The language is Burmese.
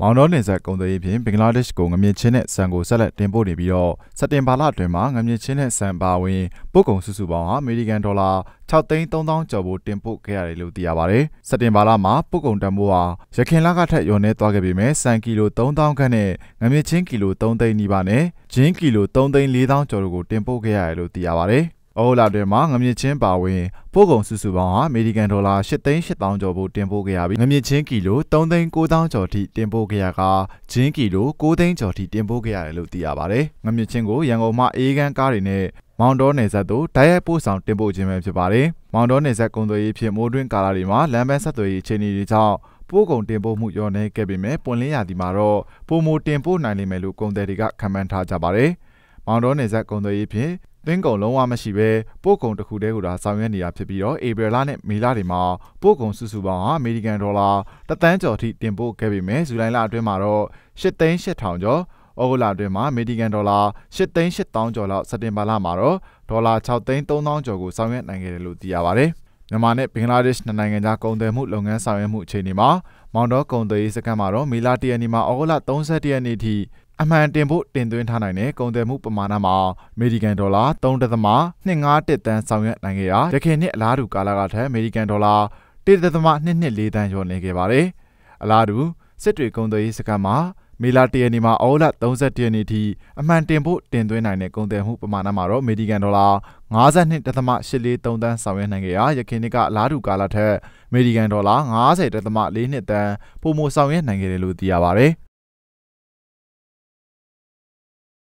မောင်နှောနယ်စပ်ကုန်သွယ်ရေးဖြင့်ဘင်္ဂလားဒေ့ရှ်ကိုငမြင့်ချင်းနဲ့ဆန်ကိုဆက်လက်တင်ပို့နေပြီးတော့စက်တင်ဘာလအတွင်းမှာငမြင့်ချင်းနဲ့ဆန်ပါဝင်ပို့ကုန်စုစုပေါင်းဟာအမေရိကန်ဒေါ်လာ6သိန်း3000ကျော်ဖို့တင်ပို့ခဲ့ရတယ်လို့သိရပါတယ်။စက်တင်ဘာလမှာပို့ကုန်တန်ဖိုးဟာရခင်လကထက်လျော့နေသွားခဲ့ပေမဲ့ဆန်ကီလို3000ခန့်နဲ့ငမြင့်ချင်းကီလို3သိန်းနီးပါးနဲ့ဂျင်းကီလို3သိန်း4000ကျော်တို့ကိုတင်ပို့ခဲ့ရတယ်လို့သိရပါတယ်။။ဩလာတွင်မှာငမြင့်ချင်းပါဝင်ပို့ကုန်စုစုပေါင်းဟာအမေရိကန်ဒေါ်လာ၈သိန်း၈000ကျော်ဖို့တင်ပို့ခဲ့ရပြီးငမြင့်ချင်းကီလို၃သိန်း၉000ကျော်ထိတင်ပို့ခဲ့ရကဂျင်းကီလို၉သိန်းကျော်ထိတင်ပို့ခဲ့ရတယ်လို့သိရပါတယ်။ငမြင့်ချင်းကိုရန်ကုန်မှအေးကန်းကားတွေနဲ့မောင်တော်နယ်ဇက်တို့တိုက်ရိုက်ပို့ဆောင်တင်ပို့ခြင်းပဲဖြစ်ပါတယ်။မောင်တော်နယ်ဇက်ကုန်သွယ်ရေးဖြင့်မိုးတွင်းကာလာတွေမှာလမ်းပန်းဆက်သွယ်ရေးအခြေအနေတွေကြောင့်ပို့ကုန်တင်ပို့မှုလျော့နေခဲ့ပေမဲ့ပွင့်လင်းရာသီမှာတော့ပိုမိုတင်ပို့နိုင်လိမ့်မယ်လို့ကုန်သည်တွေကခန့်မှန်းထားကြပါတယ်။မောင်တော်နယ်ဇက်ကုန်သွယ်ရေးဖြင့်သင်းကုန်လုံးဝမရှိဘဲပို့ကုန်တစ်ခုတည်းကိုသာဆောင်ရွက်နေတာဖြစ်ပြီးတော့ဧပြီလနဲ့မေလတွေမှာပို့ကုန်စုစုပေါင်းဟာအမေရိကန်ဒေါ်လာတသန်းကျော်ထိတင်ပို့ခဲ့ပေမဲ့ဇူလိုင်လအတွင်းမှာတော့၈သိန်း၈ထောင်ကျော်ဩဂုတ်လအတွင်းမှာအမေရိကန်ဒေါ်လာ၈သိန်း၈ထောင်ကျော်လောက်စက်တင်ဘာလမှာတော့ဒေါ်လာ၆သိန်း၃ထောင်ကျော်ကိုဆောင်ရွက်နိုင်ခဲ့တယ်လို့သိရပါတယ်။မြန်မာနဲ့ဘင်္ဂလားဒေ့ရှ်နိုင်ငံကြားကုန်သွယ်မှုလုပ်ငန်းဆောင်ရွက်မှုအခြေအနေမှာမောင်တော်ကုန်သွယ်ရေးစခန်းမှာတော့မေလ၁ရက်နေ့မှဩဂုတ်လ၃၁ရက်နေ့ထိအမှန်တင်ဖို့တင်သွင်းထားနိုင်တဲ့ကုန်သွယ်မှုပမာဏမှာအမေရိကန်ဒေါ်လာ3.25တန်ဆောင်ရွက်နိုင်ခဲ့ရာရခိုင်နှစ်အလားတူကာလကထက်အမေရိကန်ဒေါ်လာ1.24တန်လျော့နေခဲ့ပါတယ်။အလားတူစစ်တွေကုန်သွယ်ရေးစခန်းမှာမေလာတရနေမှာအော်လ31ရက်နေ့ထိအမှန်တင်ဖို့တင်သွင်းနိုင်တဲ့ကုန်သွယ်မှုပမာဏမှာတော့အမေရိကန်ဒေါ်လာ52.843တန်းဆောင်ရွက်နိုင်ခဲ့ရာယခင်နှစ်ကအလားတူကာလထက်အမေရိကန်ဒေါ်လာ50.42တန်းပိုမိုဆောင်ရွက်နိုင်ခဲ့တယ်လို့သိရပါတယ်။